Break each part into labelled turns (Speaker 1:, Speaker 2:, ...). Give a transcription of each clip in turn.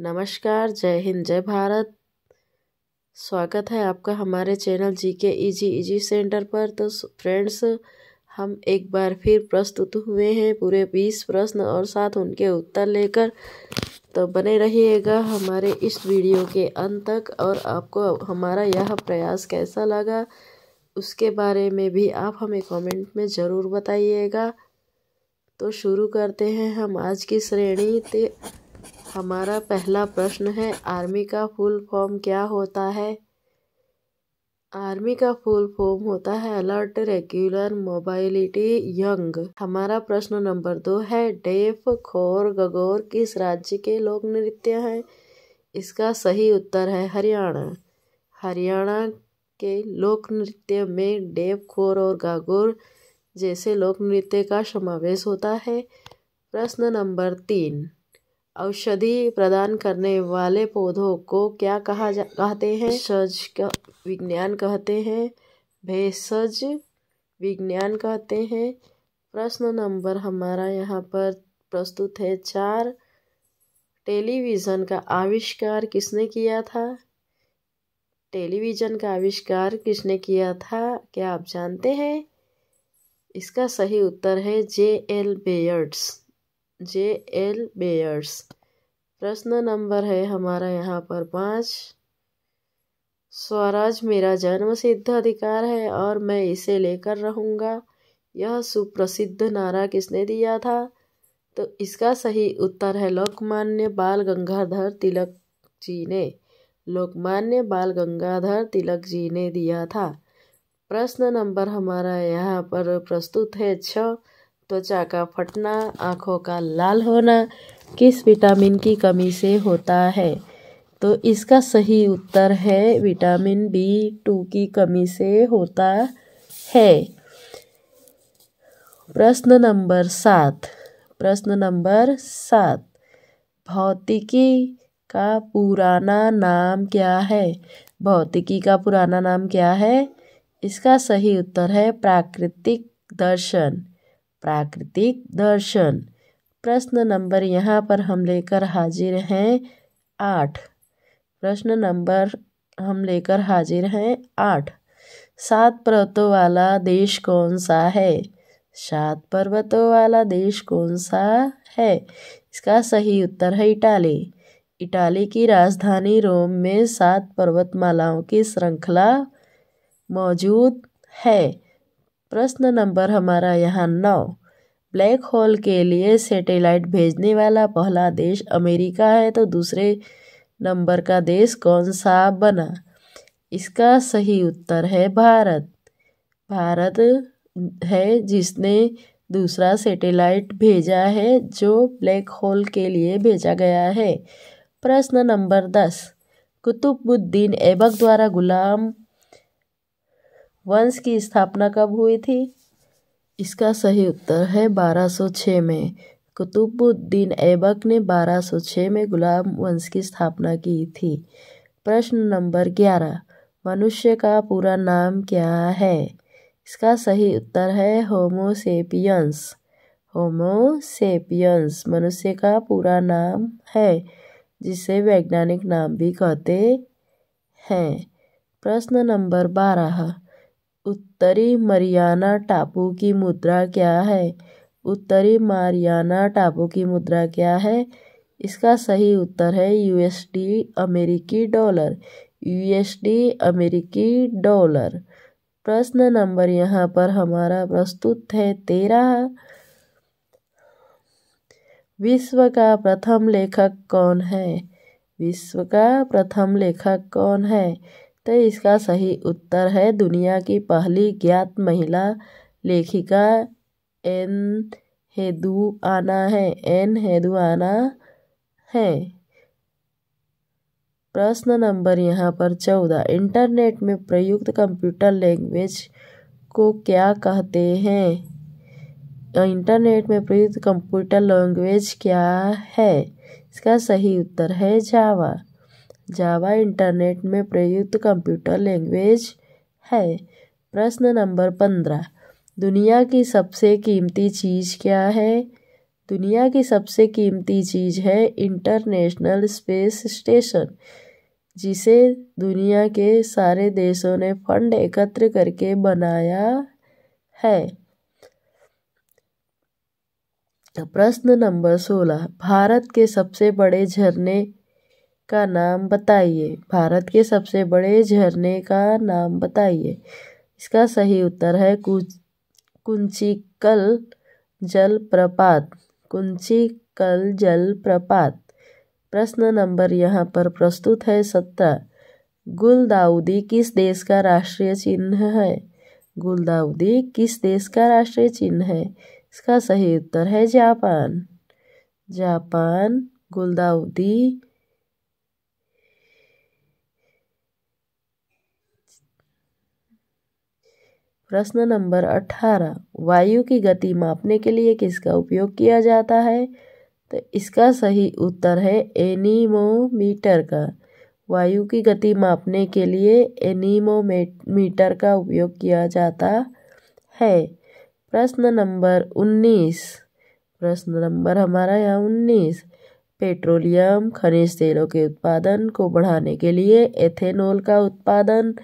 Speaker 1: नमस्कार जय हिंद जय भारत स्वागत है आपका हमारे चैनल जी के ईजी ईजी सेंटर पर तो फ्रेंड्स हम एक बार फिर प्रस्तुत हुए हैं पूरे बीस प्रश्न और साथ उनके उत्तर लेकर तो बने रहिएगा हमारे इस वीडियो के अंत तक और आपको हमारा यह प्रयास कैसा लगा उसके बारे में भी आप हमें कमेंट में ज़रूर बताइएगा तो शुरू करते हैं हम आज की श्रेणी हमारा पहला प्रश्न है आर्मी का फुल फॉर्म क्या होता है आर्मी का फुल फॉर्म होता है अलर्ट रेगुलर मोबाइलिटी यंग हमारा प्रश्न नंबर दो है डेफ खोर गगोर किस राज्य के लोक नृत्य हैं इसका सही उत्तर है हरियाणा हरियाणा के लोक नृत्य में डेव खोर और गागोर जैसे लोक नृत्य का समावेश होता है प्रश्न नंबर तीन औषधि प्रदान करने वाले पौधों को क्या कहा कहते हैं सज का विज्ञान कहते हैं भेषज विज्ञान कहते हैं प्रश्न नंबर हमारा यहाँ पर प्रस्तुत है चार टेलीविज़न का आविष्कार किसने किया था टेलीविज़न का आविष्कार किसने किया था क्या आप जानते हैं इसका सही उत्तर है J L Baird's J L Baird's प्रश्न नंबर है हमारा यहाँ पर पाँच स्वराज मेरा जन्म सिद्ध अधिकार है और मैं इसे लेकर रहूँगा यह सुप्रसिद्ध नारा किसने दिया था तो इसका सही उत्तर है लोकमान्य बाल गंगाधर तिलक जी ने लोकमान्य बाल गंगाधर तिलक जी ने दिया था प्रश्न नंबर हमारा यहाँ पर प्रस्तुत है छ त्वचा का फटना आँखों का लाल होना किस विटामिन की कमी से होता है तो इसका सही उत्तर है विटामिन बी टू की कमी से होता है प्रश्न नंबर सात प्रश्न नंबर सात भौतिकी का पुराना नाम क्या है भौतिकी का पुराना नाम क्या है इसका सही उत्तर है प्राकृतिक दर्शन प्राकृतिक दर्शन प्रश्न नंबर यहाँ पर हम लेकर हाजिर हैं आठ प्रश्न नंबर हम लेकर हाजिर हैं आठ सात पर्वतों वाला देश कौन सा है सात पर्वतों वाला देश कौन सा है इसका सही उत्तर है इटाली इटाली की राजधानी रोम में सात पर्वतमालाओं की श्रृंखला मौजूद है प्रश्न नंबर हमारा यहाँ नौ ब्लैक होल के लिए सैटेलाइट भेजने वाला पहला देश अमेरिका है तो दूसरे नंबर का देश कौन सा बना इसका सही उत्तर है भारत भारत है जिसने दूसरा सैटेलाइट भेजा है जो ब्लैक होल के लिए भेजा गया है प्रश्न नंबर दस कुतुबुद्दीन ऐबक द्वारा गुलाम वंश की स्थापना कब हुई थी इसका सही उत्तर है 1206 में कुतुबुद्दीन ऐबक ने 1206 में गुलाम वंश की स्थापना की थी प्रश्न नंबर ग्यारह मनुष्य का पूरा नाम क्या है इसका सही उत्तर है होमोसेपियंस होमोसेपियंस मनुष्य का पूरा नाम है जिसे वैज्ञानिक नाम भी कहते हैं प्रश्न नंबर बारह उत्तरी मरियाना टापू की मुद्रा क्या है उत्तरी मारियाना टापू की मुद्रा क्या है इसका सही उत्तर है यूएसडी अमेरिकी डॉलर यूएसडी अमेरिकी डॉलर प्रश्न नंबर यहाँ पर हमारा प्रस्तुत है तेरह विश्व का प्रथम लेखक कौन है विश्व का प्रथम लेखक कौन है तो इसका सही उत्तर है दुनिया की पहली ज्ञात महिला लेखिका एन हेदुआना है एन हेदुआना है प्रश्न नंबर यहाँ पर चौदह इंटरनेट में प्रयुक्त कंप्यूटर लैंग्वेज को क्या कहते हैं इंटरनेट में प्रयुक्त कंप्यूटर लैंग्वेज क्या है इसका सही उत्तर है जावा जावा इंटरनेट में प्रयुक्त कंप्यूटर लैंग्वेज है प्रश्न नंबर पंद्रह दुनिया की सबसे कीमती चीज़ क्या है दुनिया की सबसे कीमती चीज़ है इंटरनेशनल स्पेस स्टेशन जिसे दुनिया के सारे देशों ने फंड एकत्र करके बनाया है प्रश्न नंबर सोलह भारत के सबसे बड़े झरने का नाम बताइए भारत के सबसे बड़े झरने का नाम बताइए इसका सही उत्तर है कुंचिकल जलप्रपात कुंचिकल जलप्रपात प्रश्न नंबर यहाँ पर प्रस्तुत है सत्रह गुलदाउदी किस देश का राष्ट्रीय चिन्ह है गुलदाउदी किस देश का राष्ट्रीय चिन्ह है इसका सही उत्तर है जापान जापान गुलदाउदी प्रश्न नंबर अट्ठारह वायु की गति मापने के लिए किसका उपयोग किया जाता है तो इसका सही उत्तर है एनीमोमीटर का वायु की गति मापने के लिए एनीमोमीटर का उपयोग किया जाता है प्रश्न नंबर उन्नीस प्रश्न नंबर हमारा यहाँ उन्नीस पेट्रोलियम खनिज तेलों के उत्पादन को बढ़ाने के लिए एथेनॉल का उत्पादन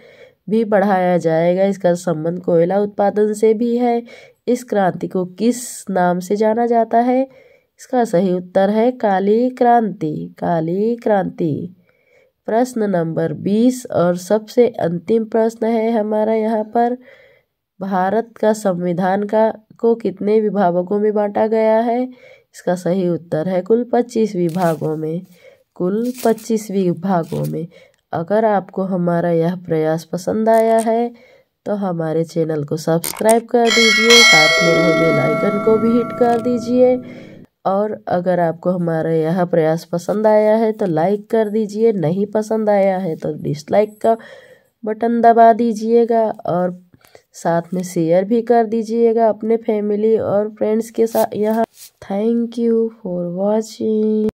Speaker 1: भी बढ़ाया जाएगा इसका संबंध कोयला उत्पादन से भी है इस क्रांति को किस नाम से जाना जाता है इसका सही उत्तर है काली क्रांति काली क्रांति प्रश्न नंबर बीस और सबसे अंतिम प्रश्न है हमारा यहाँ पर भारत का संविधान का को कितने विभागों में बांटा गया है इसका सही उत्तर है कुल पच्चीस विभागों में कुल पच्चीस विभागों में अगर आपको हमारा यह प्रयास पसंद आया है तो हमारे चैनल को सब्सक्राइब कर दीजिए साथ में रहे बेल आइकन को भी हिट कर दीजिए और अगर आपको हमारा यह प्रयास पसंद आया है तो लाइक कर दीजिए नहीं पसंद आया है तो डिसलाइक का बटन दबा दीजिएगा और साथ में शेयर भी कर दीजिएगा अपने फैमिली और फ्रेंड्स के साथ यहाँ थैंक यू फॉर वॉचिंग